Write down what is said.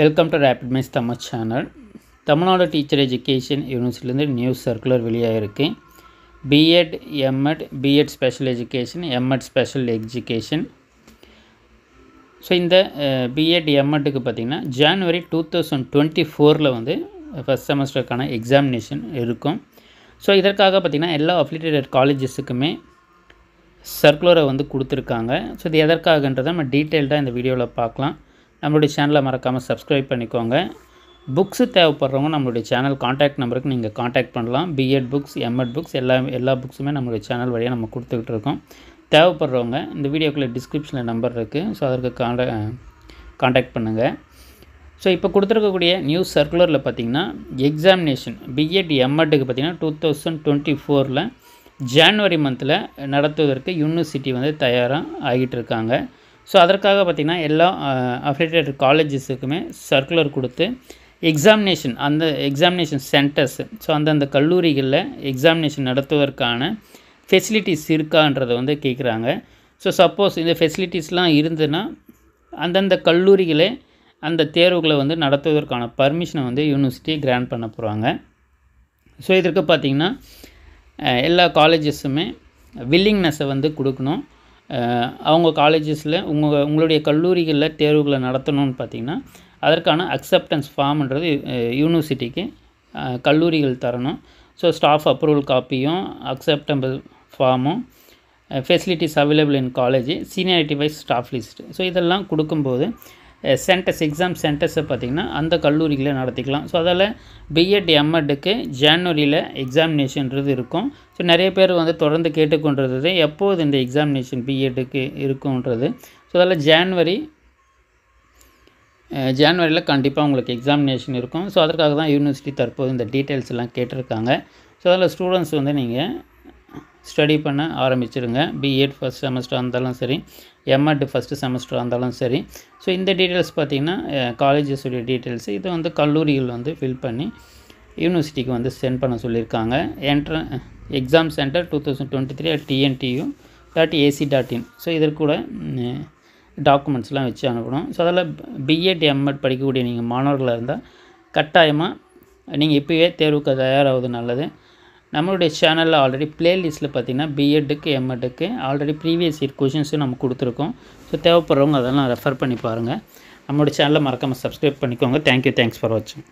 welcome to rapid mice Tamil channel Tamil Nadu teacher education யூனிவர்சிட்டிலேருந்து news circular வெளியாகிருக்கு B Ed M Ed B Ed special education M Ed special education so இந்த பிஎட் எம்எட்டுக்கு பார்த்திங்கன்னா ஜான்வரி டூ தௌசண்ட் டுவெண்ட்டி ஃபோரில் வந்து ஃபஸ்ட் செமஸ்டருக்கான எக்ஸாமினேஷன் இருக்கும் ஸோ இதற்காக பார்த்திங்கன்னா எல்லா அஃபிலேட்டட் காலேஜஸுக்குமே சர்க்குலரை வந்து கொடுத்துருக்காங்க ஸோ இது எதற்காகன்றதை நம்ம டீட்டெயில்டாக இந்த வீடியோவில் பார்க்கலாம் நம்மளுடைய சேனலை மறக்காமல் சப்ஸ்கிரைப் பண்ணிக்கோங்க புக்ஸு தேவைப்படுறவங்க நம்மளுடைய சேனல் காண்டாக்ட் நம்பருக்கு நீங்கள் காண்டாக்ட் பண்ணலாம் பிஎட் புக்ஸ் எம்எட் புக்ஸ் எல்லா எல்லா புக்ஸுமே நம்மளுடைய சேனல் வழியாக நம்ம கொடுத்துக்கிட்டு இருக்கோம் தேவைப்படுறவங்க இந்த வீடியோக்குள்ளே டிஸ்கிரிப்ஷனில் நம்பர் இருக்குது ஸோ அதற்கு காண்ட காண்டாக்ட் பண்ணுங்கள் ஸோ இப்போ கொடுத்துருக்கக்கூடிய நியூ சர்க்குலரில் பார்த்தீங்கன்னா எக்ஸாமினேஷன் பிஎட் எம்எட்டுக்கு பார்த்திங்கன்னா டூ தௌசண்ட் டுவெண்ட்டி ஃபோரில் ஜான்வரி மந்தில் நடத்துவதற்கு யூனிவர்சிட்டி வந்து தயாராக ஆகிட்டு இருக்காங்க ஸோ அதற்காக பார்த்திங்கன்னா எல்லா அஃபிலேட்டட் காலேஜஸுக்குமே சர்க்குலர் கொடுத்து எக்ஸாமினேஷன் அந்த எக்ஸாமினேஷன் சென்டர்ஸ் ஸோ அந்தந்த கல்லூரிகளில் எக்ஸாமினேஷன் நடத்துவதற்கான ஃபெசிலிட்டிஸ் இருக்கான்றதை வந்து கேட்குறாங்க ஸோ சப்போஸ் இந்த ஃபெசிலிட்டிஸ்லாம் இருந்துன்னா அந்தந்த கல்லூரிகளே அந்த தேர்வுகளை வந்து நடத்துவதற்கான பர்மிஷனை வந்து யூனிவர்சிட்டி கிராண்ட் பண்ண போகிறாங்க ஸோ இதற்கு பார்த்திங்கன்னா எல்லா காலேஜஸுமே வில்லிங்னஸை வந்து கொடுக்கணும் அவங்க காலேஜஸில் உங்கள் உங்களுடைய கல்லூரிகளில் தேர்வுகளை நடத்தணும்னு பார்த்திங்கன்னா அதற்கான அக்செப்டன்ஸ் ஃபார்ம்ன்றது யூனிவர்சிட்டிக்கு கல்லூரிகள் தரணும் ஸோ ஸ்டாஃப் அப்ரூவல் காப்பியும் அக்செப்டபிள் ஃபார்மும் facilities available in college seniority wise staff list so இதெல்லாம் கொடுக்கும்போது சென்டர்ஸ் எக்ஸாம் சென்டர்ஸை பார்த்திங்கன்னா அந்த கல்லூரிகளை நடத்திக்கலாம் ஸோ அதில் பிஎட் எம்எட்டுக்கு ஜான்வரியில் எக்ஸாமினேஷன்றது இருக்கும் ஸோ நிறைய பேர் வந்து தொடர்ந்து கேட்டுக்கொண்டிருந்தது எப்போது இந்த எக்ஸாமினேஷன் பிஎட்டுக்கு இருக்குன்றது ஸோ அதில் ஜான்வரி ஜான்வரியில் கண்டிப்பாக உங்களுக்கு எக்ஸாமினேஷன் இருக்கும் ஸோ அதற்காக தான் யூனிவர்சிட்டி தற்போது இந்த டீட்டெயில்ஸ் எல்லாம் கேட்டிருக்காங்க ஸோ அதில் ஸ்டூடெண்ட்ஸ் வந்து நீங்கள் ஸ்டடி பண்ண ஆரம்பிச்சிருங்க பிஎட் ஃபஸ்ட் செமஸ்டராக இருந்தாலும் சரி எம்எட் ஃபஸ்ட்டு செமஸ்டராக இருந்தாலும் சரி ஸோ இந்த டீட்டெயில்ஸ் பார்த்திங்கன்னா காலேஜஸுடைய டீட்டெயில்ஸ் இதை வந்து கல்லூரிகள் வந்து ஃபில் பண்ணி யூனிவர்சிட்டிக்கு வந்து சென்ட் பண்ண சொல்லியிருக்காங்க enter exam centre two thousand twenty three at TNTU dot AC dot in so கூட டாக்குமெண்ட்ஸ்லாம் வச்சு அனுப்பணும் ஸோ அதில் பிஎட் எம்எட் படிக்கக்கூடிய நீங்கள் மாணவர்களாக இருந்தால் கட்டாயமாக நீங்கள் இப்போயே தேர்வுக்கு தயாராகுது நல்லது நம்மளுடைய சேனலில் ஆல்ரெடி பிளேலிஸ்ட்டில் பார்த்திங்கன்னா பிஎட்டுக்கு எம்எட்டுக்கு ஆல்ரெடி ப்ரீவியஸ் இயர் கொஷின்ஸும் நம்ம கொடுத்துருக்கோம் ஸோ தேவைப்படுறவங்க அதெல்லாம் ரெஃபர் பண்ணி பாருங்கள் நம்மளோட சேனலில் மறக்காமல் சப்ஸ்கிரைப் பண்ணிக்கோங்க தேங்க்யூ தேங்க்ஸ் ஃபார் வாட்சிங்